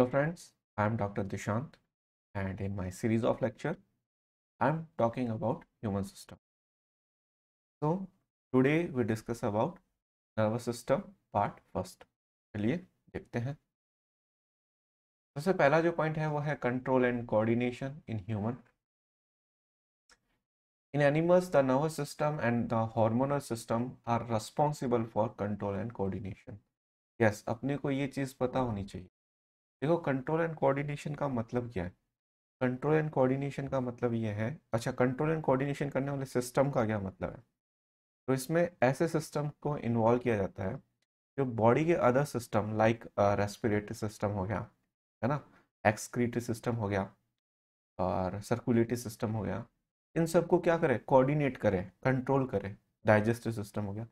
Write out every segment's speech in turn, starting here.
Hello friends, I am Dr. Dishant and in my series of lecture, I am talking about human system. So today we discuss about nervous system part first. चलिए देखते हैं सबसे पहला जो point है वो है control and coordination in human In animals, the nervous system and the hormonal system are responsible for control and coordination. Yes, अपने को ये चीज़ पता होनी चाहिए देखो कंट्रोल एंड कोऑर्डिनेशन का मतलब क्या है कंट्रोल एंड कोऑर्डिनेशन का मतलब ये है अच्छा कंट्रोल एंड कोऑर्डिनेशन करने वाले सिस्टम का क्या मतलब है तो इसमें ऐसे सिस्टम को इन्वॉल्व किया जाता है जो बॉडी के other system like respiratory system हो गया है ना एक्सक्रीटरी सिस्टम हो गया और सर्कुलेटरी सिस्टम हो गया इन सबको क्या करें कोऑर्डिनेट करें कंट्रोल करें डाइजेस्टिव सिस्टम हो गया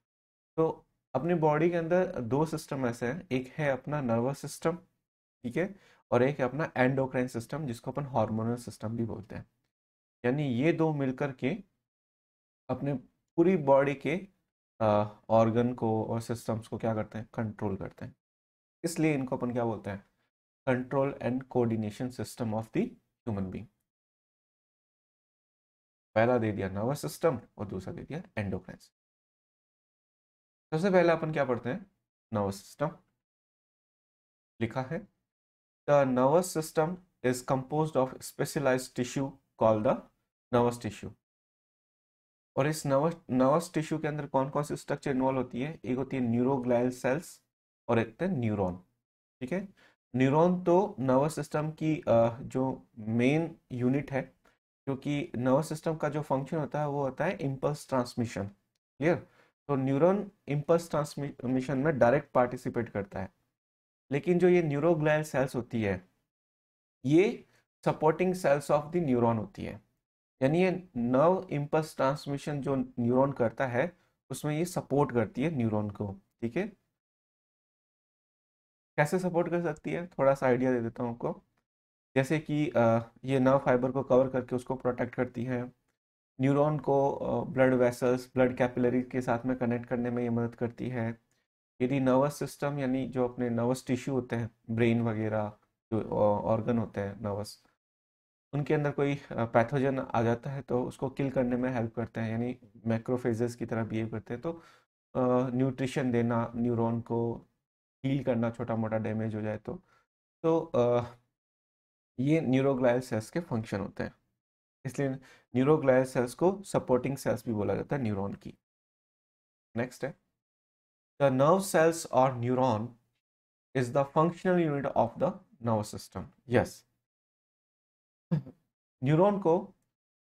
तो अपनी बॉडी के अंदर दो सिस्टम ऐसे हैं एक है अपना नर्वस सिस्टम ठीक है और एक अपना एंडोक्राइन सिस्टम जिसको अपन हार्मोनल सिस्टम भी बोलते हैं यानी ये दो मिलकर के अपने पूरी बॉडी के ऑर्गन को और सिस्टम्स को क्या करते हैं कंट्रोल करते हैं इसलिए इनको अपन क्या बोलते हैं control and coordination system of the human being पहला दे दिया नर्वस सिस्टम और दूसरा दे दिया एंडोक्राइन सबसे पहले अपन क्या पढ़ते हैं नर्वस सिस्टम लिखा है the nervous system is composed of specialized tissue called the nervous tissue और इस नर्वस नर्वस टिश्यू के अंदर कौन कौन सी स्ट्रक्चर इन्वॉल्व होती है एक होती है न्यूरोग्लाइल सेल्स और एक है न्यूरॉन ठीक है न्यूरॉन तो नर्वस सिस्टम की जो मेन यूनिट है क्योंकि नर्वस सिस्टम का जो फंक्शन होता है वो होता है इम्पल्स ट्रांसमिशन क्लियर तो न्यूरॉन इम्पल्स ट्रांसमिशन में डायरेक्ट पार्टिसिपेट करता है लेकिन जो ये न्यूरोग्लायल सेल्स होती है ये supporting cells of the neuron होती है यानी ये नर्व इम्पल्स ट्रांसमिशन जो न्यूरॉन करता है उसमें ये सपोर्ट करती है न्यूरॉन को ठीक है कैसे सपोर्ट कर सकती है थोड़ा सा आइडिया दे देता हूँ आपको जैसे कि ये नर्व फाइबर को कवर करके उसको प्रोटेक्ट करती है न्यूरॉन को ब्लड वेसल्स ब्लड कैपिलरी के साथ में कनेक्ट करने में ये मदद करती है यदि नर्वस सिस्टम यानी जो अपने नर्वस टिश्यू होते हैं ब्रेन वगैरह जो ऑर्गन होते हैं नर्वस उनके अंदर कोई पैथोजन आ जाता है तो उसको किल करने में हेल्प करते हैं यानी मैक्रोफेजेस की तरह बिहेव करते हैं तो न्यूट्रिशन देना न्यूरोन को हील करना छोटा मोटा डैमेज हो जाए तो तो आ, ये न्यूरोग्लायल सेल्स के फंक्शन होते हैं इसलिए न्यूरोग्लायल सेल्स को सपोर्टिंग सेल्स भी बोला जाता है न्यूरोन की नेक्स्ट है The nerve cells or neuron is the functional unit of the nervous system. Yes. Neuron को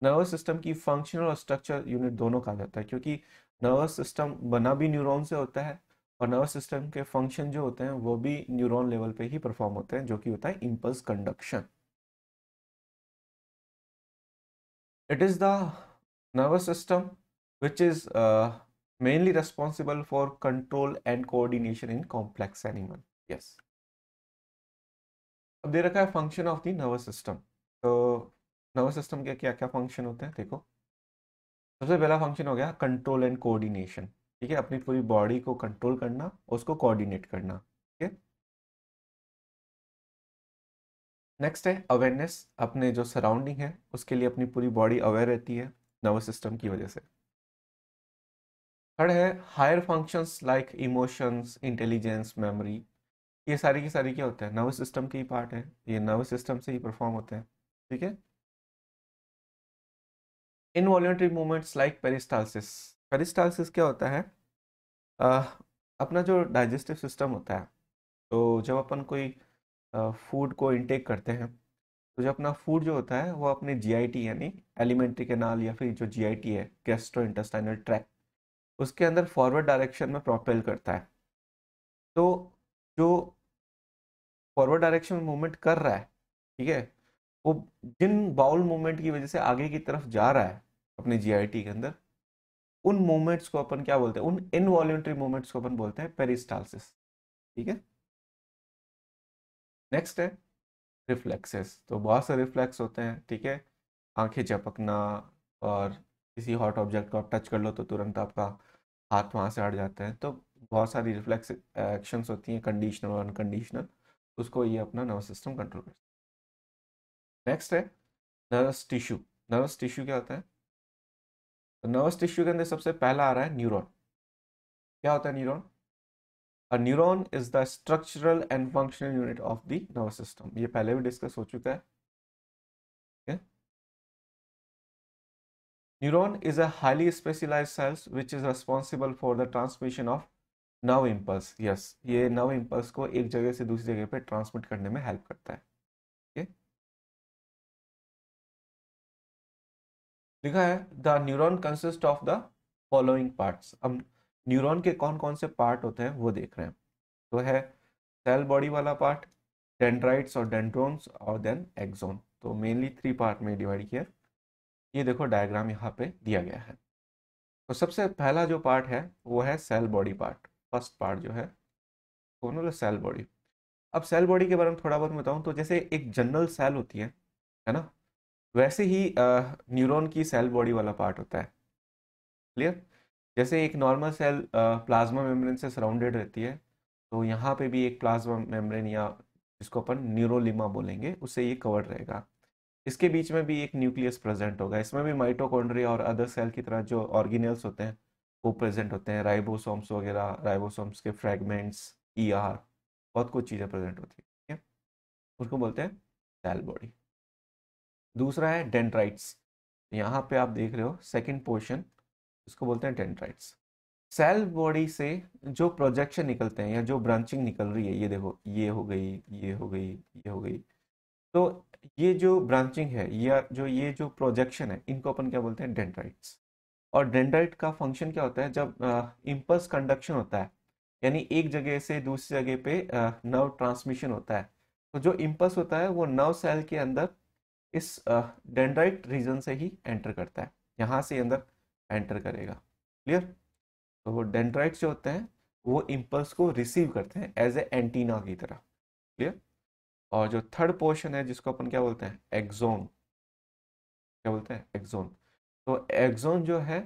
नर्वस सिस्टम की फंक्शनल और स्ट्रक्चर यूनिट दोनों कहा जाता है क्योंकि नर्वस सिस्टम बना भी न्यूरॉन से होता है और नर्वस सिस्टम के फंक्शन जो होते हैं वो भी न्यूरॉन लेवल पे ही परफॉर्म होते हैं जो कि होता है impulse conduction it is the nervous system which is mainly responsible for control and coordination in complex animal yes अब दे रखा है function of the nervous system तो नर्वस सिस्टम के क्या क्या फंक्शन होते हैं देखो सबसे पहला फंक्शन हो गया कंट्रोल एंड कोऑर्डिनेशन ठीक है अपनी पूरी बॉडी को कंट्रोल करना उसको कोऑर्डिनेट करना ठीक है नेक्स्ट है अवेयरनेस अपने जो सराउंडिंग है उसके लिए अपनी पूरी बॉडी अवेयर रहती है नर्वस सिस्टम की वजह से थर्ड है higher functions like emotions intelligence memory ये सारी की सारी क्या होते हैं नर्वस सिस्टम के ही पार्ट है ये नर्वस सिस्टम से ही परफॉर्म होते हैं ठीक है involuntary movements like peristalsis peristalsis क्या होता है आ, अपना जो डाइजेस्टिव सिस्टम होता है तो जब अपन कोई फूड को इनटेक करते हैं तो जो अपना फूड जो होता है वो अपने जीआईटी यानी एलिमेंट्री के नाल या फिर जो जीआईटी है गैस्ट्रो इंटेस्टाइनल ट्रैक उसके अंदर फॉरवर्ड डायरेक्शन में प्रोपेल करता है तो जो फॉरवर्ड डायरेक्शन में मूवमेंट कर रहा है ठीक है वो जिन बाउल मूवमेंट की वजह से आगे की तरफ जा रहा है अपने जी के अंदर उन मूवमेंट्स को अपन क्या बोलते हैं उन इनवॉल्ट्री मूवमेंट्स को अपन बोलते हैं पेरिस्टालसिस ठीक है नेक्स्ट है रिफ्लेक्सेस तो बहुत से रिफ्लेक्स होते हैं ठीक है आंखें झपकना और किसी हॉट ऑब्जेक्ट को आप टच कर लो तो तुरंत आपका हाथ वहाँ से हट जाता है तो बहुत सारी रिफ्लेक्स एक्शंस होती हैं कंडीशनल और अनकंडीशनल उसको ये अपना नर्वस सिस्टम कंट्रोल करता है नेक्स्ट है नर्वस टिश्यू नर्वस टिश्यू क्या होता है तो नर्वस टिश्यू के अंदर सबसे पहला आ रहा है न्यूरॉन क्या होता है neuron a neuron is the structural and functional unit of the nervous system ये पहले भी डिस्कस हो चुका है Neuron is a highly specialized cells which is responsible for the transmission of nerve impulse yes ये नव इम्पल्स को एक जगह से दूसरी जगह पर ट्रांसमिट करने में हेल्प करता है लिखा है the neuron consist of the following parts हम न्यूरॉन के कौन कौन से पार्ट होते हैं वो देख रहे हैं तो है सेल बॉडी वाला पार्ट डेंड्राइट्स और डेंड्रोन्स और देन एक्सोन तो मेनली थ्री पार्ट में डिवाइड किया ये देखो डायग्राम यहाँ पे दिया गया है तो सबसे पहला जो पार्ट है वो है cell body part first part जो है कौन मतलब सेल बॉडी अब सेल बॉडी के बारे में थोड़ा बहुत बताऊँ तो जैसे एक जनरल सेल होती है है ना वैसे ही न्यूरॉन की सेल बॉडी वाला पार्ट होता है क्लियर जैसे एक नॉर्मल सेल प्लाज्मा मेम्ब्रेन से सराउंडेड रहती है तो यहाँ पे भी एक प्लाज्मा मेम्ब्रेन या जिसको अपन न्यूरोलिमा बोलेंगे उससे ये कवर्ड रहेगा इसके बीच में भी एक न्यूक्लियस प्रेजेंट होगा इसमें भी माइटोकॉन्ड्रिया और अदर सेल की तरह जो ऑर्गेनल्स होते हैं वो प्रेजेंट होते हैं राइबोसोम्स वगैरह राइबोसोम्स के फ्रेगमेंट्स ई e ER, बहुत कुछ चीज़ें प्रेजेंट होती है ठीक है उसको बोलते हैं सेल बॉडी दूसरा है डेंड्राइट्स यहाँ पे आप देख रहे हो सेकेंड पोर्शन उसको बोलते हैं डेंड्राइट्स सेल बॉडी से जो प्रोजेक्शन निकलते हैं या जो ब्रांचिंग निकल रही है ये देखो ये हो गई ये हो गई ये हो गई तो ये जो ब्रांचिंग है या जो ये जो प्रोजेक्शन है इनको अपन क्या बोलते हैं डेंड्राइट्स और डेंड्राइट का फंक्शन क्या होता है जब इम्पल्स कंडक्शन होता है यानी एक जगह से दूसरी जगह पे नर्व ट्रांसमिशन होता है तो जो इम्पल्स होता है वो नर्व सेल के अंदर इस डेंड्राइट रीजन से ही एंटर करता है यहाँ से अंदर एंटर करेगा क्लियर तो वो डेंड्राइट्स जो होते हैं वो इम्पल्स को रिसीव करते हैं एज ए एंटीना की तरह क्लियर और जो थर्ड पोर्शन है जिसको अपन क्या बोलते हैं एक्जोन क्या बोलते हैं एक्जोन तो एक्जोन जो है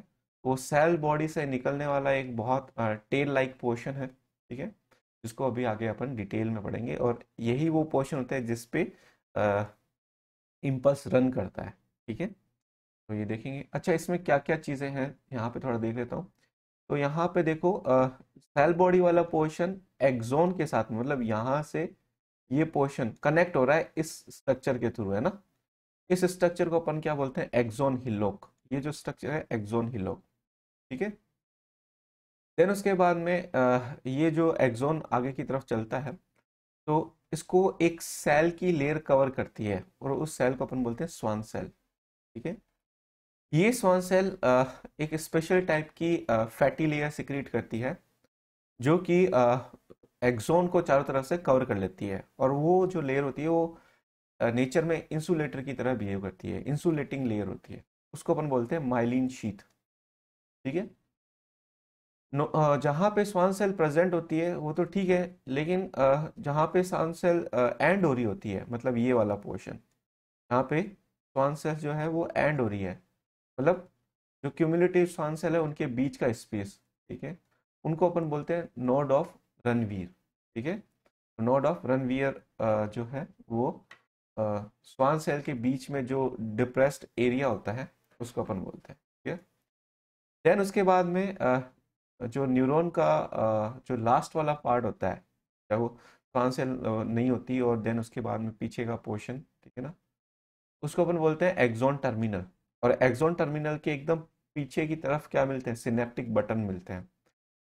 वो सेल बॉडी से निकलने वाला एक बहुत टेल लाइक पोर्शन है ठीक है जिसको अभी आगे अपन डिटेल में पढ़ेंगे और यही वो पोर्शन होता है जिसपे इम्पल्स रन करता है ठीक है तो ये देखेंगे अच्छा इसमें क्या क्या चीज़ें हैं यहाँ पे थोड़ा देख लेता हूँ तो यहाँ पे देखो सेल बॉडी वाला पोर्शन एक्जोन के साथ मतलब यहाँ से ये पोर्शन कनेक्ट हो रहा है इस स्ट्रक्चर के थ्रू है ना इस स्ट्रक्चर को अपन क्या बोलते हैं एक्जोन हिलोक ये जो स्ट्रक्चर है एक्जोन हिलोक ठीक है देन उसके बाद में ये जो एक्जोन आगे की तरफ चलता है तो इसको एक सेल की लेयर कवर करती है और उस सेल को अपन बोलते हैं स्वान सेल ठीक है ये स्वान सेल एक स्पेशल टाइप की फैटी लेयर सिक्रीट करती है जो कि एग्जोन को चारों तरफ से कवर कर लेती है और वो जो लेयर होती है वो नेचर में इंसुलेटर की तरह बिहेव करती है इंसुलेटिंग लेयर होती है उसको अपन बोलते हैं माइलिन शीत ठीक है जहाँ पे स्वान सेल प्रेजेंट होती है वो तो ठीक है लेकिन जहाँ पे स्वान सेल एंड हो रही होती है मतलब ये वाला पोर्शन यहाँ पे स्वान सेल जो है वो एंड हो रही है मतलब जो क्यूमुलेटिव स्वान सेल है उनके बीच का स्पेस ठीक है उनको अपन बोलते हैं नोड ऑफ रणवीर ठीक है नोड ऑफ रनवियर जो है वो स्वान uh, सेल के बीच में जो डिप्रेस्ड एरिया होता है उसको अपन बोलते हैं ठीक है देन उसके बाद में uh, जो न्यूरॉन का uh, जो लास्ट वाला पार्ट होता है चाहे वो स्वान सेल नहीं होती और देन उसके बाद में पीछे का पोर्शन ठीक है ना उसको अपन बोलते हैं एक्जोन टर्मिनल और एक्जोन टर्मिनल के एकदम पीछे की तरफ क्या मिलते हैं सिनेप्टिक बटन मिलते हैं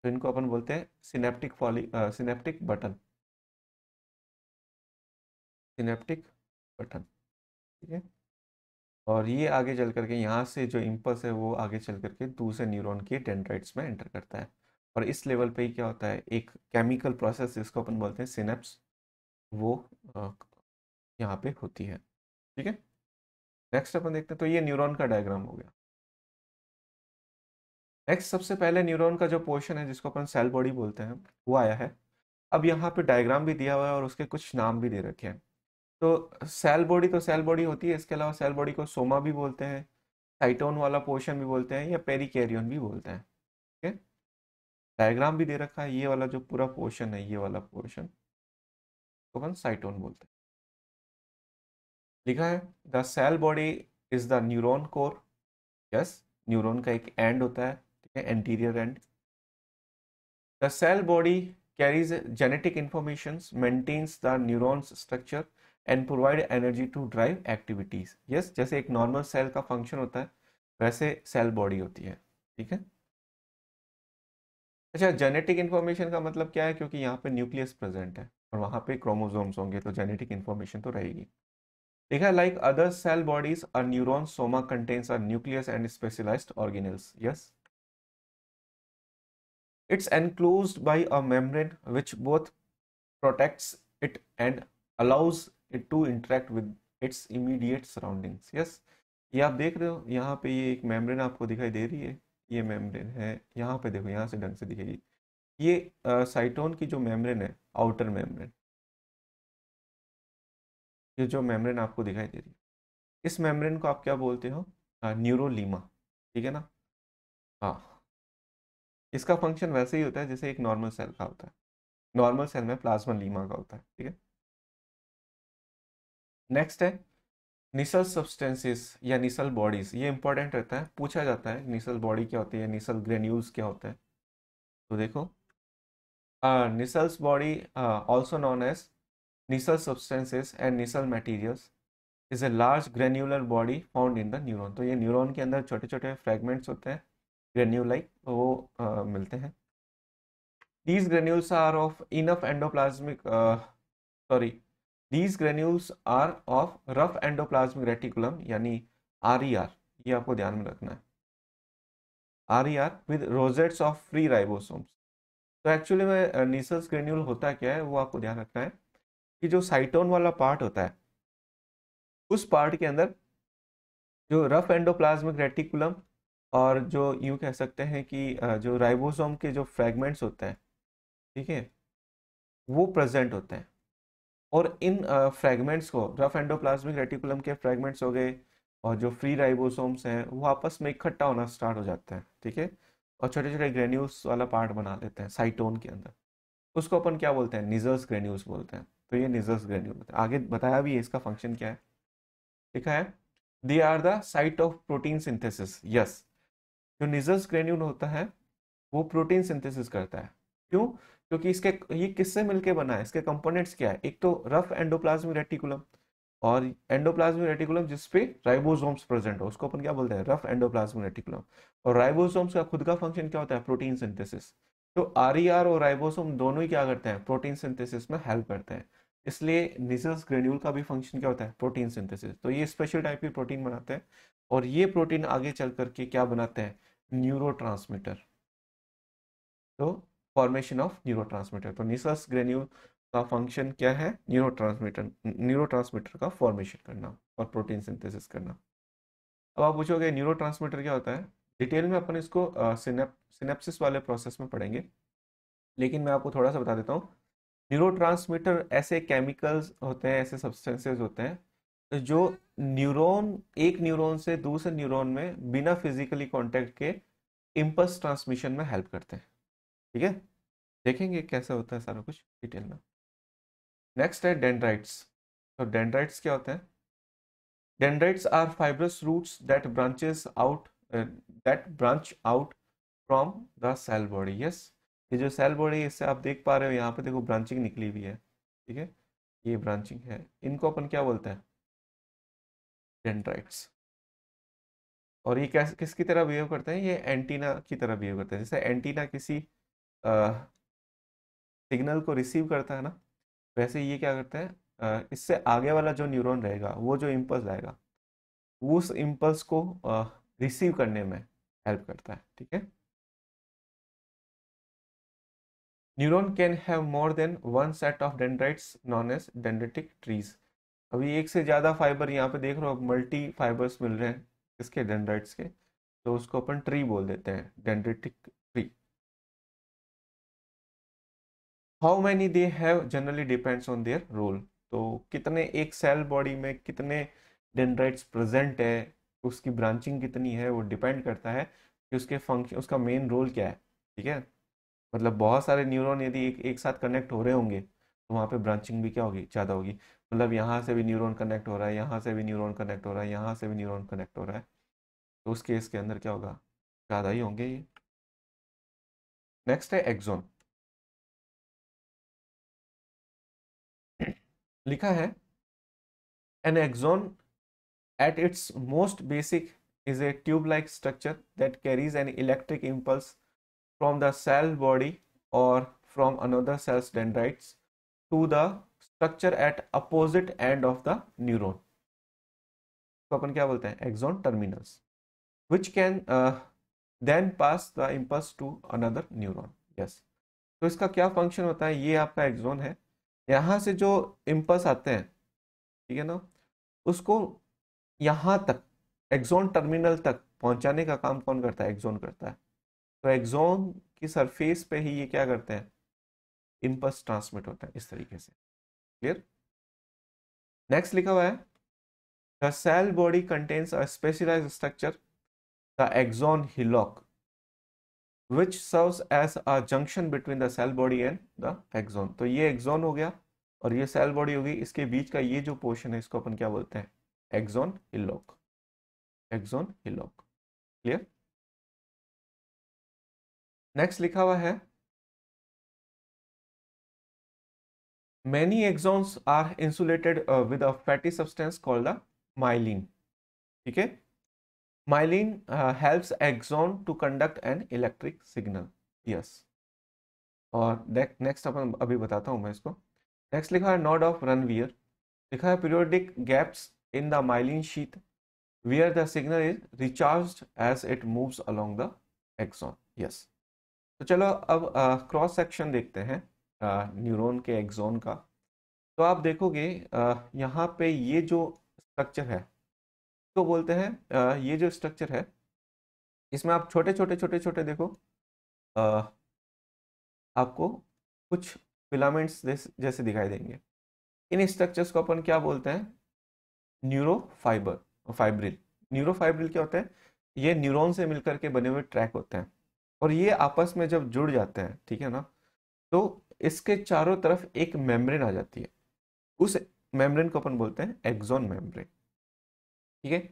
तो इनको अपन बोलते हैं सिनेप्टिक फॉली सिनेप्टिक बटन सिनेप्टिक बटन ठीक है और ये आगे चल करके यहाँ से जो इम्पल्स है वो आगे चल करके दूसरे न्यूरॉन के डेंड्राइट्स में एंटर करता है और इस लेवल पे ही क्या होता है एक केमिकल प्रोसेस जिसको अपन बोलते हैं सिनेप्स वो यहाँ पे होती है ठीक है नेक्स्ट अपन देखते हैं तो ये न्यूरॉन का डायग्राम हो गया नेक्स्ट सबसे पहले न्यूरॉन का जो पोर्शन है जिसको अपन सेल बॉडी बोलते हैं वो आया है अब यहाँ पे डायग्राम भी दिया हुआ है और उसके कुछ नाम भी दे रखे हैं तो सेल बॉडी तो सेल बॉडी होती है इसके अलावा सेल बॉडी को सोमा भी बोलते हैं साइटोन वाला पोर्शन भी बोलते हैं या पेरिकैरियन भी बोलते हैं ठीक है डायग्राम भी दे रखा है ये वाला जो पूरा पोर्शन है ये वाला पोर्शन तो अपन साइटोन बोलते हैं लिखा है the cell body is the neuron core yes neuron का एक एंड होता है हैं anterior end the cell body carries genetic information maintains the neurons structure and provide energy to drive activities. Yes, जैसे एक नॉर्मल सेल का function होता है वैसे सेल बॉडी होती है ठीक है अच्छा जेनेटिक इन्फॉर्मेशन का मतलब क्या है क्योंकि यहाँ पे न्यूक्लियस प्रेजेंट है और वहाँ पे क्रोमोसोम्स होंगे तो जेनेटिक इन्फॉर्मेशन तो रहेगी ठीक है like other cell bodies a neuron soma contains a nucleus and specialized organelles yes it's enclose by a membrane which both protects it and allows it to interact with its immediate surroundings yes ये आप देख रहे हो यहाँ पे ये एक membrane आपको दिखाई दे रही है ये मेमरेन है यहाँ पे देखो यहाँ से ढंग से दिखेगी ये साइटोन की जो मेमरेन है आउटर मेमरेन ये जो मेमरेन आपको दिखाई दे रही है इस मेमरेन को आप क्या बोलते हो न्यूरोमा ठीक है ना हाँ इसका फंक्शन वैसे ही होता है जैसे एक नॉर्मल सेल का होता है नॉर्मल सेल में प्लाज्मा लीमा का होता है ठीक है नेक्स्ट है निसल सब्सटेंसेस या निसल बॉडीज ये इंपॉर्टेंट रहता है पूछा जाता है निसल बॉडी क्या होती है निसल ग्रेन्यूल्स क्या होते हैं तो देखो Nissl's body also known as Nissl substances and Nissl materials is a large granular body found in the neuron तो ये न्यूरोन के अंदर छोटे छोटे फ्रेगमेंट्स होते हैं ग्रेन्यूलाई वो आ, मिलते हैं these granules are of enough endoplasmic sorry these granules are of rough endoplasmic reticulum यानी आर ई आर ये आपको ध्यान में रखना है R E R with rosettes of free ribosomes तो एक्चुअली में निसल्स ग्रेन्यूल होता क्या है वो आपको ध्यान रखना है कि जो साइटोन वाला पार्ट होता है उस पार्ट के अंदर जो रफ एंडोप्लाज्मिक रेटिकुलम और जो यूँ कह सकते हैं कि जो राइबोसोम के जो फ्रेगमेंट्स होते हैं ठीक है वो प्रेजेंट होते हैं और इन फ्रेगमेंट्स को रफ एंडोप्लाज्मिक रेटिकुलम के फ्रेगमेंट्स हो गए और जो फ्री राइबोसोम्स हैं वो आपस में इकट्ठा होना स्टार्ट हो जाते हैं ठीक है और छोटे छोटे ग्रेन्यूस वाला पार्ट बना लेते हैं साइटोन के अंदर उसको अपन क्या बोलते हैं निजर्स ग्रेन्यूस बोलते हैं तो ये निजर्स ग्रेन्यूल होते हैं आगे बताया भी है इसका फंक्शन क्या है लिखा है they are the site of protein synthesis yes जो निजस ग्रेन्यूल होता है वो प्रोटीन सिंथेसिस करता है क्यों क्योंकि इसके ये किससे मिलके बना है इसके कंपोनेंट्स क्या है एक तो रफ एंडोप्लाज्मिक रेटिकुलम और एंडोप्लाज्मिक रेटिकुलम जिसपे राइबोसोम्स प्रेजेंट हो उसको अपन क्या बोलते हैं रफ एंडोप्लाज्मिक रेटिकुलम और राइबोसोम्स का खुद का फंक्शन क्या होता है प्रोटीन सिंथेसिस तो आर और राइबोसोम दोनों ही क्या करते हैं प्रोटीन सिंथेसिस में हेल्प करते हैं इसलिए निजल्स ग्रेन्यूल का भी फंक्शन क्या होता है प्रोटीन सिंथेसिस तो ये स्पेशल टाइप की प्रोटीन बनाते हैं और ये प्रोटीन आगे चल करके क्या बनाते हैं न्यूरोट्रांसमीटर तो फॉर्मेशन ऑफ न्यूरोट्रांसमीटर तो निसस ग्रेन्यूल का फंक्शन क्या है न्यूरोट्रांसमीटर न्यूरोट्रांसमीटर का फॉर्मेशन करना और प्रोटीन सिंथेसिस करना अब आप पूछोगे न्यूरोट्रांसमीटर क्या होता है डिटेल में अपन इसको सिनेप्सिस वाले प्रोसेस में पढ़ेंगे लेकिन मैं आपको थोड़ा सा बता देता हूँ न्यूरोट्रांसमीटर ऐसे केमिकल्स होते हैं ऐसे सब्सटेंसेस होते हैं जो न्यूरॉन एक न्यूरॉन से दूसरे न्यूरॉन में बिना फिजिकली कांटेक्ट के इम्पल्स ट्रांसमिशन में हेल्प करते हैं ठीक है देखेंगे कैसे होता है सारा कुछ डिटेल में नेक्स्ट है डेंड्राइट्स तो डेंड्राइट्स क्या होते हैं dendrites are fibrous roots that branches out that branch out from the cell body yes ये जो सेल बॉडी इससे आप देख पा रहे हो यहाँ पे देखो ब्रांचिंग निकली हुई है ठीक है ये ब्रांचिंग है इनको अपन क्या बोलते हैं डेंड्राइट्स और ये कैसे किसकी तरह बिहेव करते हैं ये एंटीना की तरह बिहेव करते हैं जैसे एंटीना किसी सिग्नल को रिसीव करता है ना वैसे ये क्या करते हैं इससे आगे वाला जो न्यूरॉन रहेगा वो जो इम्पल्स आएगा उस इम्पल्स को रिसीव करने में हेल्प करता है ठीक है neuron can have more than one set of dendrites known as dendritic trees अभी एक से ज़्यादा फाइबर यहाँ पे देख रहे हो आप मल्टी फाइबर्स मिल रहे हैं इसके डेंड्राइट्स के तो उसको अपन ट्री बोल देते हैं dendritic tree how many they have generally depends on their role तो कितने एक सेल बॉडी में कितने डेंड्राइट्स प्रेजेंट है उसकी ब्रांचिंग कितनी है वो डिपेंड करता है कि उसके फंक्शन उसका मेन रोल क्या है ठीक है मतलब बहुत सारे न्यूरॉन यदि एक, एक साथ कनेक्ट हो रहे होंगे तो वहाँ पे ब्रांचिंग भी क्या होगी ज़्यादा होगी मतलब यहाँ से भी न्यूरॉन कनेक्ट हो रहा है यहाँ से भी न्यूरॉन कनेक्ट हो रहा है यहाँ से भी न्यूरॉन कनेक्ट हो रहा है तो उस केस के अंदर क्या होगा ज़्यादा ही होंगे ये नेक्स्ट है एक्जोन लिखा है an axon at its most basic is a tube like structure that carries an electric impulse from the cell body और from another cell's dendrites to the structure at opposite end of the neuron तो अपन क्या बोलते हैं axon terminals which can then pass the impulse to another neuron yes तो इसका क्या function होता है ये आपका एक्जोन है यहाँ से जो इम्पल्स आते हैं ठीक है ना उसको यहाँ तक एक्जोन टर्मिनल तक पहुँचाने का काम कौन करता है एक्सॉन करता है तो एक्सॉन की सरफेस पे ही ये क्या करते हैं इम्पल्स ट्रांसमिट होता है इस तरीके से क्लियर नेक्स्ट लिखा हुआ है the cell body contains a specialize structure the axon hillock which serve as a junction between the cell body and the axon तो ये एक्सॉन हो गया और ये सेल बॉडी होगी इसके बीच का ये जो पोर्शन है इसको अपन क्या बोलते हैं axon hillock axon hillock clear next लिखा हुआ है many axons are insulated uh, with a fatty substance called the myelin okay myelin uh, helps axon to conduct an electric signal yes और नेक्स्ट अपन अभी बताता हूँ मैं इसको नेक्स्ट लिखा है नॉड ऑफ रनवियर लिखा है periodic gaps in the myelin sheath where the signal is recharged as it moves along the axon yes तो चलो अब क्रॉस uh, सेक्शन देखते हैं न्यूरॉन के एक्सोन का तो आप देखोगे यहाँ पे ये जो स्ट्रक्चर है तो बोलते हैं ये जो स्ट्रक्चर है इसमें आप छोटे छोटे छोटे छोटे देखो आपको कुछ फिलामेंट्स जैसे दिखाई देंगे इन स्ट्रक्चर्स को अपन क्या बोलते हैं neurofibre fibril neurofibril क्या होते हैं ये न्यूरॉन से मिलकर के बने हुए ट्रैक होते हैं और ये आपस में जब जुड़ जाते हैं ठीक है ना तो इसके चारों तरफ एक मेम्ब्रेन आ जाती है उस मेम्ब्रेन को अपन बोलते हैं एक्सोन मेम्ब्रेन ठीक है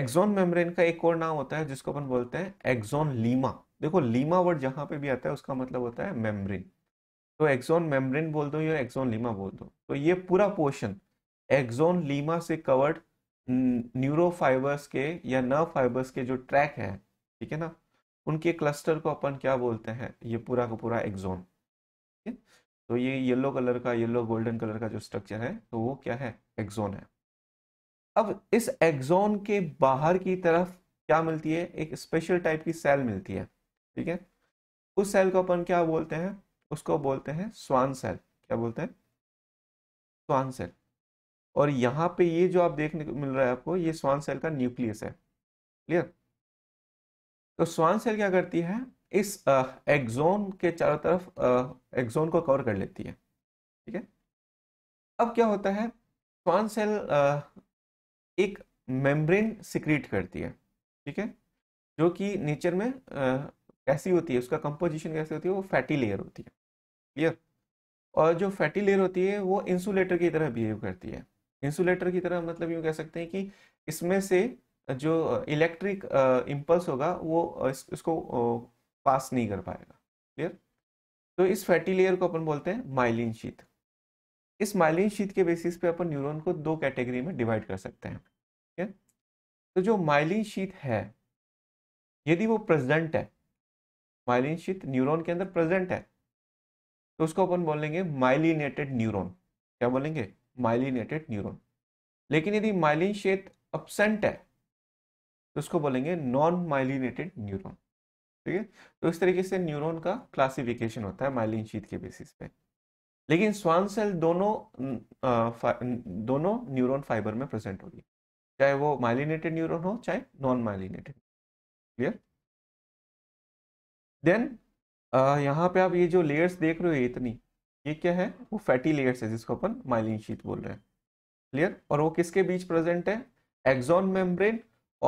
एक्सोन मेम्ब्रेन का एक और नाम होता है जिसको अपन बोलते हैं एक्सोन लीमा देखो लीमा वर्ड जहां पे भी आता है उसका मतलब होता है मेम्ब्रेन तो एक्सोन मेम्ब्रेन बोल दो या एक्सोन लीमा बोल दो तो ये पूरा पोर्शन एक्सोन लीमा से कवर्ड न्यूरो फाइबर्स के या नर्व फाइबर्स के जो ट्रैक है ठीक है ना उनके क्लस्टर को अपन क्या बोलते हैं ये पूरा का पूरा एक्सोन ठीक है तो ये येलो कलर का येलो गोल्डन कलर का जो स्ट्रक्चर है तो वो क्या है एक्सोन है अब इस एक्सोन के बाहर की तरफ क्या मिलती है एक स्पेशल टाइप की सेल मिलती है ठीक है उस सेल को अपन क्या बोलते हैं उसको बोलते हैं स्वान सेल क्या बोलते हैं स्वान सेल और यहाँ पे ये जो आप देखने को मिल रहा है आपको ये स्वान सेल का न्यूक्लियस है क्लियर तो स्वान सेल क्या करती है इस एक्सोन के चारों तरफ एक्सोन को कवर कर लेती है ठीक है अब क्या होता है स्वान सेल एक मेम्ब्रेन सिक्रीट करती है ठीक है जो कि नेचर में कैसी होती है उसका कंपोजिशन कैसी होती है वो फैटी लेयर होती है क्लियर और जो फैटी लेयर होती है वो इंसुलेटर की तरह बिहेव करती है इंसुलेटर की तरह मतलब यूँ कह सकते हैं कि इसमें से जो इलेक्ट्रिक इम्पल्स होगा वो इसको पास नहीं कर पाएगा क्लियर तो इस फैटी लेयर को अपन बोलते हैं माइलिन शीत इस माइलिन शीत के बेसिस पे अपन न्यूरॉन को दो कैटेगरी में डिवाइड कर सकते हैं ठीक है तो जो माइलिन शीत है यदि वो प्रेजेंट है माइलिन शीत न्यूरोन के अंदर प्रेजेंट है तो उसको अपन बोलेंगे माइलिनेटेड न्यूरोन क्या बोलेंगे माइलिनेटेड न्यूरोन लेकिन यदि माइलिन शीत अपसेंट है तो उसको बोलेंगे नॉन माइलिनेटेड न्यूरोन ठीक है तो इस तरीके से न्यूरोन का क्लासिफिकेशन होता है माइलिन शीत के बेसिस पे लेकिन स्वान सेल दोनों आ, दोनों न्यूरोन फाइबर में प्रेजेंट होगी चाहे वो माइलिनेटेड न्यूरोन हो चाहे नॉन माइलिनेटेड क्लियर देन यहाँ पे आप ये जो लेयर्स देख रहे हो इतनी ये क्या है वो फैटी लेयर्स है जिसको अपन माइलिन शीत बोल रहे हैं क्लियर और वो किसके बीच प्रेजेंट है एक्सॉन मेम्ब्रेन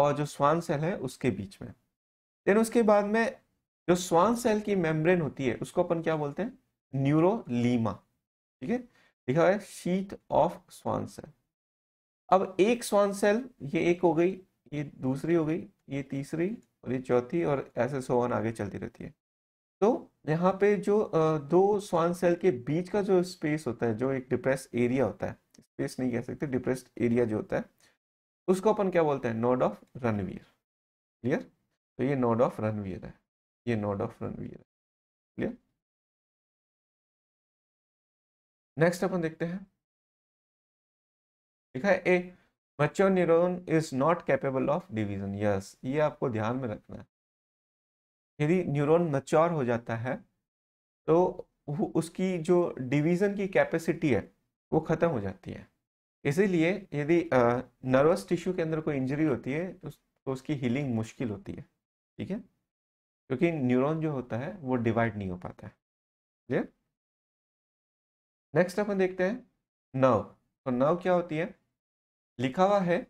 और जो स्वान सेल है उसके बीच में देन उसके बाद में जो स्वान सेल की मेम्ब्रेन होती है उसको अपन क्या बोलते हैं न्यूरोलीमा ठीक है लिखा है शीट ऑफ स्वान सेल अब एक स्वान सेल ये एक हो गई ये दूसरी हो गई ये तीसरी और ये चौथी और ऐसे सोवन आगे चलती रहती है तो यहाँ पे जो दो स्वान सेल के बीच का जो स्पेस होता है जो एक डिप्रेस एरिया होता है स्पेस नहीं कह सकते डिप्रेस्ड एरिया जो होता है उसको अपन क्या बोलते हैं नोड ऑफ रनवीर क्लियर तो ये नोड ऑफ रणवीर है ये नोड ऑफ रणवीर है क्लियर नेक्स्ट अपन देखते हैं लिखा है a mature neuron is not capable of division yes ये आपको ध्यान में रखना है यदि न्यूरोन मच्योर हो जाता है तो उसकी जो डिवीजन की कैपेसिटी है वो ख़त्म हो जाती है इसीलिए यदि नर्वस टिश्यू के अंदर कोई इंजरी होती है तो उसकी हीलिंग मुश्किल होती है ठीक है क्योंकि न्यूरॉन जो होता है वो डिवाइड नहीं हो पाता है क्लियर नेक्स्ट अपन देखते हैं नव तो नव क्या होती है लिखा हुआ है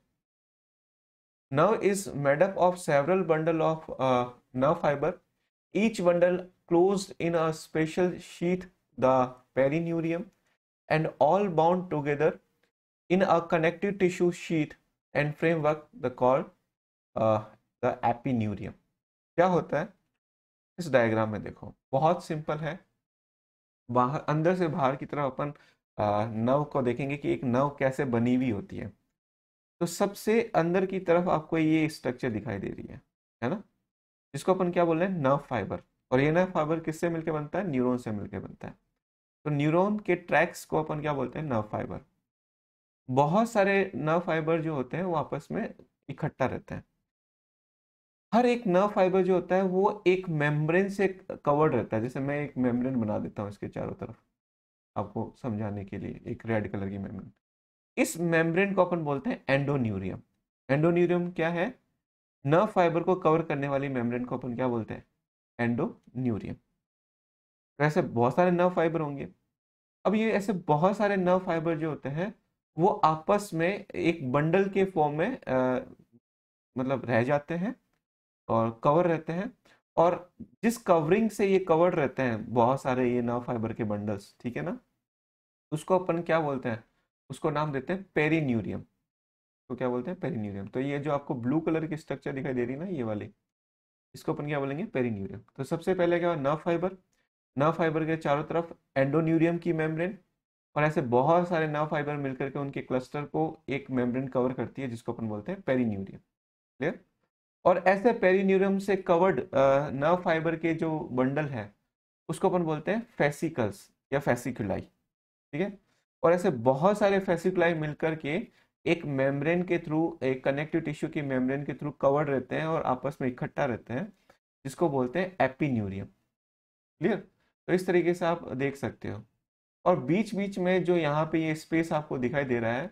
nerve is made up of several bundle of nerve fibre each bundle close in a special sheath the perineurium and all bound together in a connective tissue sheath and framework the call the epineurium क्या होता है इस diagram में देखो बहुत simple है बाहर अंदर से बाहर की तरफ अपन नव को देखेंगे कि एक नव कैसे बनी हुई होती है तो सबसे अंदर की तरफ आपको ये स्ट्रक्चर दिखाई दे रही है है ना जिसको अपन क्या बोल रहे हैं नर्व फाइबर और ये नव फाइबर किससे मिलकर बनता है न्यूरोन से मिलकर बनता है तो न्यूरोन के ट्रैक्स को अपन क्या बोलते हैं नर्व फाइबर बहुत सारे नव फाइबर जो होते हैं वो आपस में इकट्ठा रहते हैं हर एक नर्व फाइबर जो होता है वो एक मेम्ब्रेन से कवर्ड रहता है जैसे मैं एक मेम्ब्रेन बना देता हूँ इसके चारों तरफ आपको समझाने के लिए एक रेड कलर की मेम्ब्रेन इस मेम्ब्रेन को अपन बोलते हैं एंडोन्यूरियम एंडोन्यूरियम क्या है नर्व फाइबर को कवर करने वाली मेम्ब्रेन को अपन क्या बोलते हैं एंडोन्यूरियम तो ऐसे बहुत सारे नर्व फाइबर होंगे अब ये ऐसे बहुत सारे नर्व फाइबर जो होते हैं वो आपस में एक बंडल के फॉर्म में आ, मतलब रह जाते हैं और कवर रहते हैं और जिस कवरिंग से ये कवर रहते हैं बहुत सारे ये नर्व फाइबर के बंडल्स ठीक है ना उसको अपन क्या बोलते हैं उसको नाम देते हैं पेरीन्यूरियम तो क्या बोलते हैं पेरीन्यूरियम तो ये जो आपको ब्लू कलर की स्ट्रक्चर दिखाई दे रही है ना ये वाली इसको अपन क्या बोलेंगे पेरीन्यूरियम तो सबसे पहले क्या नर्व फाइबर नर्व फाइबर के चारों तरफ एंडोन्यूरियम की मेम्ब्रेन और ऐसे बहुत सारे नर्व फाइबर मिलकर के उनके क्लस्टर को एक मेम्ब्रेन कवर करती है जिसको अपन बोलते हैं पेरीन्यूरियम क्लियर और ऐसे पेरीन्यूरम से कवर्ड नर्व फाइबर के जो बंडल है उसको अपन बोलते हैं फेसिकल्स या फेसिकुलाई ठीक है और ऐसे बहुत सारे फेसिकुलाई मिलकर के एक मेम्ब्रेन के थ्रू एक कनेक्टिव टिश्यू की मेम्ब्रेन के थ्रू कवर्ड रहते हैं और आपस में इकट्ठा रहते हैं जिसको बोलते हैं एपिन्यूरियम क्लियर तो इस तरीके से आप देख सकते हो और बीच बीच में जो यहाँ पे ये स्पेस आपको दिखाई दे रहा है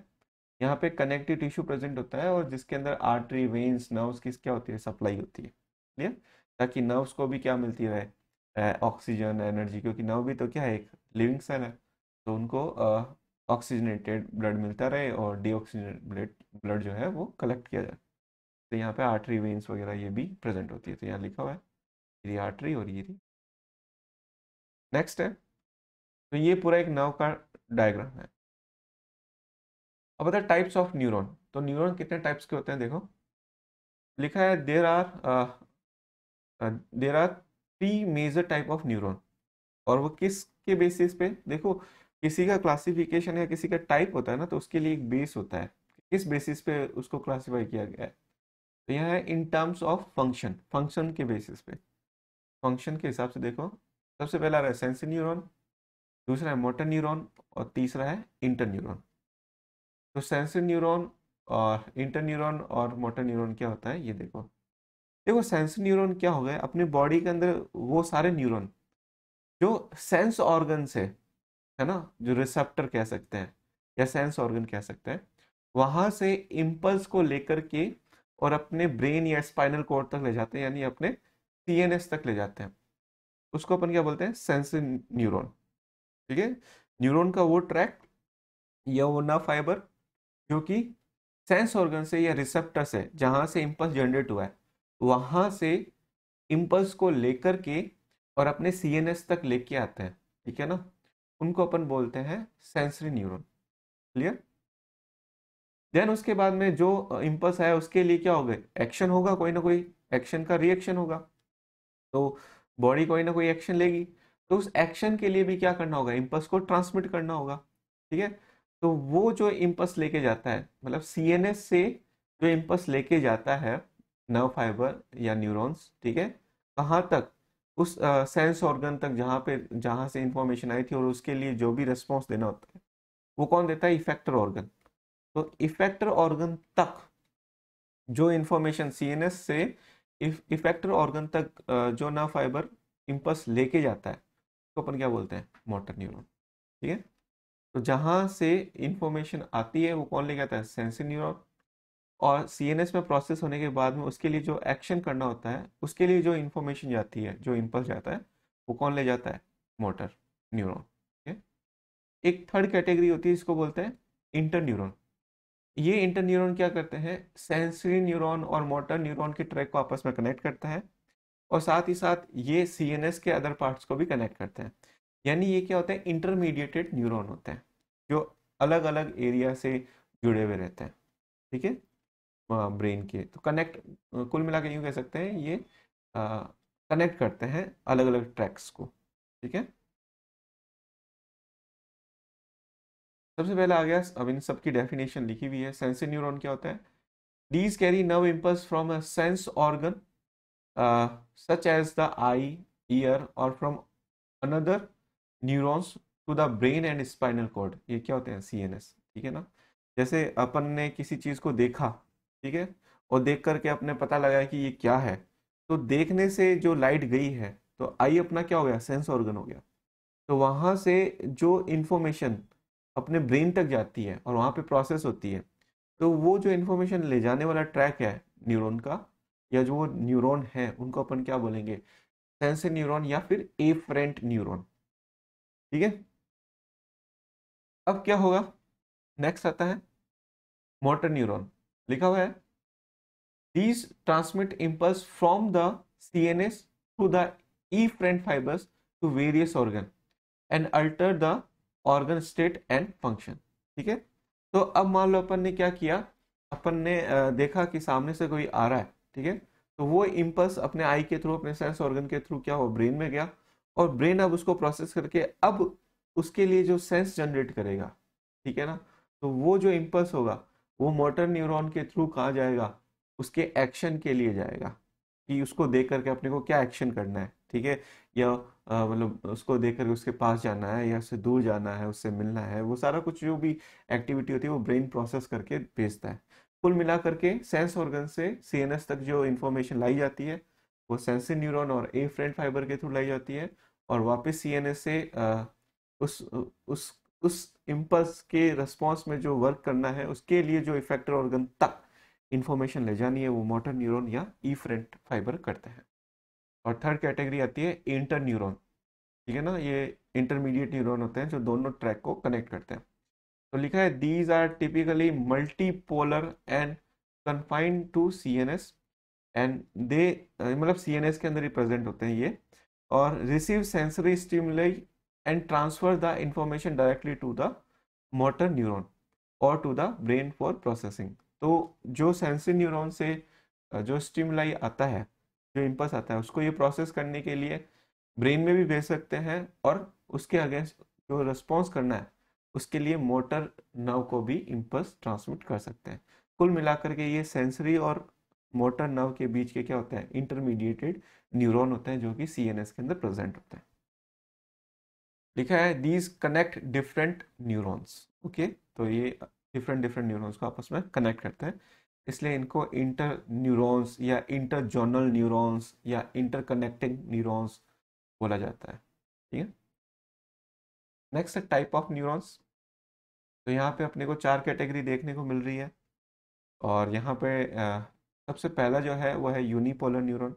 यहाँ पे कनेक्टिव टिश्यू प्रेजेंट होता है और जिसके अंदर आर्टरी वेन्स नर्व्स की क्या होती है सप्लाई होती है क्लियर ताकि नर्व्स को भी क्या मिलती रहे ऑक्सीजन एनर्जी क्योंकि नर्व भी तो क्या है एक लिविंग सेल है तो उनको ऑक्सीजनेटेड ब्लड मिलता रहे और डीऑक्सीजनेटेड ब्लड जो है वो कलेक्ट किया जाए तो यहाँ पे आर्टरी वेन्स वगैरह ये भी प्रेजेंट होती है तो यहाँ लिखा हुआ है ये आर्टरी और ये नेक्स्ट है तो ये पूरा एक नर्व का डायग्राम है अब अदर टाइप्स ऑफ न्यूरॉन तो न्यूरॉन कितने टाइप्स के होते हैं देखो लिखा है there are there are three major type of neuron और वो किस के बेसिस पे देखो किसी का क्लासिफिकेशन या किसी का टाइप होता है ना तो उसके लिए एक बेस होता है किस बेसिस पे उसको क्लासीफाई किया गया है तो यह है in terms of function function के बेसिस पे फंक्शन के हिसाब से देखो सबसे पहला है सेंसरी न्यूरोन दूसरा है मोटर न्यूरोन और तीसरा है इंटर न्यूरोन तो सेंसर न्यूरॉन और इंटर न्यूरॉन और मोटर न्यूरॉन क्या होता है ये देखो देखो सेंसर न्यूरॉन क्या हो गए अपने बॉडी के अंदर वो सारे न्यूरॉन जो सेंस ऑर्गन से है ना जो रिसेप्टर कह सकते हैं या सेंस ऑर्गन कह सकते हैं वहां से इम्पल्स को लेकर के और अपने ब्रेन या स्पाइनल कोड तक ले जाते हैं यानी अपने टीएनएस तक ले जाते हैं उसको अपन क्या बोलते हैं सेंस न्यूरॉन ठीक है न्यूरॉन का वो ट्रैक या वो ना फाइबर जो कि सेंस ऑर्गन से या रिसेप्टर से जहाँ से इम्पल्स जनरेट हुआ है वहाँ से इम्पल्स को लेकर के और अपने सीएनएस तक लेके आते हैं ठीक है ना उनको अपन बोलते हैं सेंसरी न्यूरॉन क्लियर देन उसके बाद में जो इम्पल्स आया उसके लिए क्या होगा एक्शन होगा कोई ना कोई एक्शन का रिएक्शन होगा तो बॉडी कोई ना कोई एक्शन लेगी तो उस एक्शन के लिए भी क्या करना होगा इम्पल्स को ट्रांसमिट करना होगा ठीक है तो वो जो इम्पस लेके जाता है मतलब सी से जो इम्पस लेके जाता है नर्व फाइबर या न्यूरॉन्स ठीक है कहाँ तक उस सेंस ऑर्गन तक जहाँ पे जहाँ से इंफॉर्मेशन आई थी और उसके लिए जो भी रिस्पॉन्स देना होता है वो कौन देता है इफेक्टर ऑर्गन तो इफेक्टर ऑर्गन तक जो इन्फॉर्मेशन सी से इफेक्टर ऑर्गन तक जो नर्व फाइबर इम्पस लेके जाता है उसको तो अपन क्या बोलते हैं मोटर न्यूरोन ठीक है तो जहाँ से इंफॉर्मेशन आती है वो कौन ले जाता है सेंसरी न्यूरॉन और सीएनएस में प्रोसेस होने के बाद में उसके लिए जो एक्शन करना होता है उसके लिए जो इन्फॉर्मेशन जाती है जो इम्पल्स जाता है वो कौन ले जाता है मोटर न्यूरॉन ठीक एक थर्ड कैटेगरी होती है इसको बोलते हैं इंटर न्यूरोन ये इंटर न्यूरोन क्या करते हैं सेंसरी न्यूरोन और मोटर न्यूरोन के ट्रैक को आपस में कनेक्ट करता है और साथ ही साथ ये सी के अदर पार्ट्स को भी कनेक्ट करते हैं यानी ये क्या होता है इंटरमीडिएटेड न्यूरॉन होते हैं जो अलग अलग एरिया से जुड़े हुए रहते हैं ठीक है ब्रेन के तो कनेक्ट कुल मिला के यूँ कह सकते हैं ये कनेक्ट करते हैं अलग अलग ट्रैक्स को ठीक है सबसे पहले आ गया अब इन सबकी डेफिनेशन लिखी हुई है सेंसरी न्यूरॉन क्या होता है these carry nerve impulse from a sense organ such as the eye ear और from another neurons to the brain and spinal cord ये क्या होते हैं सी ठीक है ना जैसे अपन ने किसी चीज़ को देखा ठीक है और देख करके अपने पता लगाया कि ये क्या है तो देखने से जो लाइट गई है तो आई अपना क्या हो गया सेंस ऑर्गन हो गया तो वहाँ से जो इन्फॉर्मेशन अपने ब्रेन तक जाती है और वहाँ पे प्रोसेस होती है तो वो जो इन्फॉर्मेशन ले जाने वाला ट्रैक है न्यूरॉन का या जो वो न्यूरॉन है उनको अपन क्या बोलेंगे सेंस न्यूरॉन या फिर ए फ्रेंट न्यूरोन ठीक है अब क्या होगा नेक्स्ट आता है मोटर न्यूरॉन लिखा हुआ है these transmit impulse from the C N S to the efferent fibres to various organ and alter the organ state and function ठीक है तो अब मान लो अपन ने क्या किया अपन ने देखा कि सामने से कोई आ रहा है ठीक है तो वो इम्पल्स अपने आई के थ्रू अपने सेंस ऑर्गन के थ्रू क्या वो ब्रेन में गया और ब्रेन अब उसको प्रोसेस करके अब उसके लिए जो सेंस जनरेट करेगा ठीक है ना तो वो जो इम्पल्स होगा वो मोटर न्यूरॉन के थ्रू कहाँ जाएगा उसके एक्शन के लिए जाएगा कि उसको देख करके अपने को क्या एक्शन करना है ठीक है या मतलब उसको देख करके उसके पास जाना है या उससे दूर जाना है उससे मिलना है वो सारा कुछ जो भी एक्टिविटी होती है वो ब्रेन प्रोसेस करके भेजता है कुल मिला करके सेंस ऑर्गन से सी तक जो इन्फॉर्मेशन लाई जाती है वो सेंसरी न्यूरॉन और ए फ्रेंड फाइबर के थ्रू लाई जाती है और वापस सी से एस उस उस उस इम्पल्स के रिस्पॉन्स में जो वर्क करना है उसके लिए जो इफेक्टर ऑर्गन तक इन्फॉर्मेशन ले जानी है वो मोटर न्यूरॉन या ई फ्रेंट फाइबर करते हैं और थर्ड कैटेगरी आती है इंटर न्यूरॉन ठीक है ना ये इंटरमीडिएट न्यूरॉन होते हैं जो दोनों ट्रैक को कनेक्ट करते हैं तो लिखा है these are typically multipolar and confined to C N S and they uh, मतलब सी एन एस के अंदर रिप्रेजेंट होते हैं ये और receive sensory stimuli and transfer the information directly to the motor neuron और to the brain for processing तो जो सेंसरी न्यूरोन से uh, जो स्टिमुलाई आता है जो इम्पल्स आता है उसको ये प्रोसेस करने के लिए ब्रेन में भी भेज सकते हैं और उसके अगेंस्ट जो रिस्पॉन्स करना है उसके लिए मोटर नव को भी इम्पल्स ट्रांसमिट कर सकते हैं कुल मिलाकर के ये सेंसरी और मोटर नर्व के बीच के क्या होता है इंटरमीडिएटेड न्यूरॉन होते हैं जो कि सीएनएस के अंदर प्रेजेंट होते हैं लिखा है these connect different neurons okay तो ये डिफरेंट डिफरेंट न्यूरॉन्स को आपस में कनेक्ट करते हैं इसलिए इनको इंटर न्यूरॉन्स या इंटर जोनल न्यूरोन्स या इंटर कनेक्टिंग न्यूरोन्स बोला जाता है ठीक है नेक्स्ट टाइप ऑफ न्यूरॉन्स तो यहाँ पे अपने को चार कैटेगरी देखने को मिल रही है और यहाँ पे सबसे पहला जो है वो है यूनिपोलर न्यूरॉन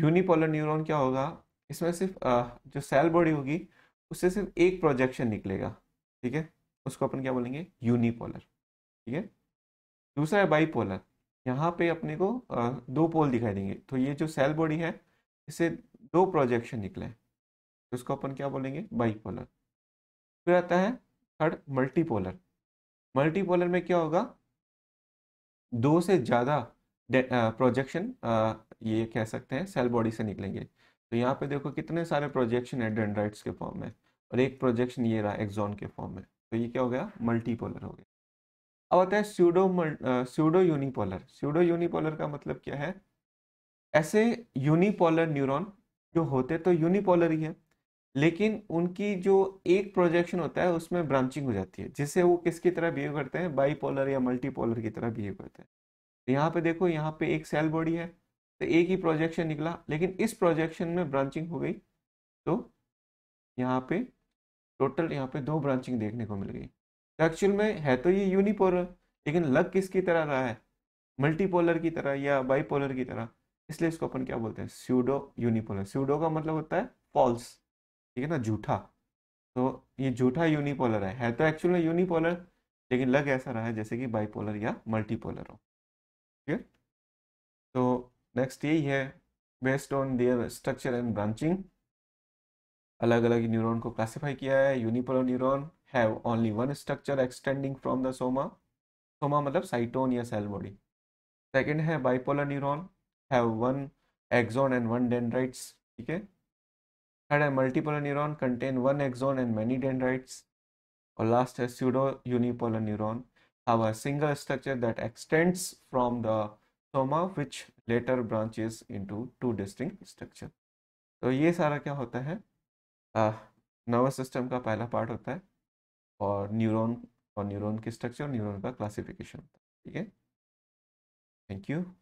यूनिपोलर न्यूरॉन क्या होगा इसमें सिर्फ जो सेल बॉडी होगी उससे सिर्फ एक प्रोजेक्शन निकलेगा ठीक है उसको अपन क्या बोलेंगे यूनिपोलर ठीक है दूसरा है बाईपोलर यहाँ पे अपने को दो पोल दिखाई देंगे तो ये जो सेल बॉडी है इससे दो प्रोजेक्शन निकले तो उसको अपन क्या बोलेंगे बाईपोलर फिर आता है थर्ड मल्टीपोलर मल्टीपोलर में क्या होगा दो से ज़्यादा प्रोजेक्शन ये कह सकते हैं सेल बॉडी से निकलेंगे तो यहाँ पे देखो कितने सारे प्रोजेक्शन है डेंड्राइट्स के फॉर्म में और एक प्रोजेक्शन ये रहा एक्जॉन के फॉर्म में तो ये क्या हो गया मल्टीपोलर हो गया अब आता है pseudo pseudo unipolar pseudo unipolar का मतलब क्या है ऐसे यूनिपोलर न्यूरॉन जो होते तो यूनिपोलर ही है लेकिन उनकी जो एक प्रोजेक्शन होता है उसमें ब्रांचिंग हो जाती है जिससे वो किसकी तरह बिहेव करते हैं बाईपोलर या मल्टीपोलर की तरह बिहेव करते हैं तो यहाँ पे देखो यहाँ पे एक सेल बॉडी है तो एक ही प्रोजेक्शन निकला लेकिन इस प्रोजेक्शन में ब्रांचिंग हो गई तो यहाँ पे टोटल यहाँ पे दो ब्रांचिंग देखने को मिल गई तो एक्चुअल में है तो ये यूनिपोलर लेकिन लग किसकी तरह रहा है मल्टीपोलर की तरह या बाईपोलर की तरह इसलिए इसको अपन क्या बोलते हैं स्यूडो यूनिपोलर स्यूडो का मतलब होता है फॉल्स ठीक है ना झूठा तो ये झूठा यूनिपोलर है है तो एक्चुअल में यूनिपोलर लेकिन लग ऐसा रहा है जैसे कि बाईपोलर या मल्टीपोलर हो क्लियर तो नेक्स्ट यही है based on their structure and branching अलग अलग न्यूरॉन को क्लासिफाई किया है unipolar neuron have only one structure extending from the soma soma मतलब साइटोन या सेल बॉडी सेकेंड है bipolar neuron have one axon and one dendrites ठीक है थर्ड है multipolar neuron contain one axon and many dendrites और last है pseudo unipolar neuron have a single structure that extends from the soma which later branches into two distinct structure तो ये सारा क्या होता है नर्वस सिस्टम का पहला पार्ट होता है और न्यूरॉन और न्यूरॉन की स्ट्रक्चर न्यूरॉन का क्लासिफिकेशन होता है ठीक है थैंक यू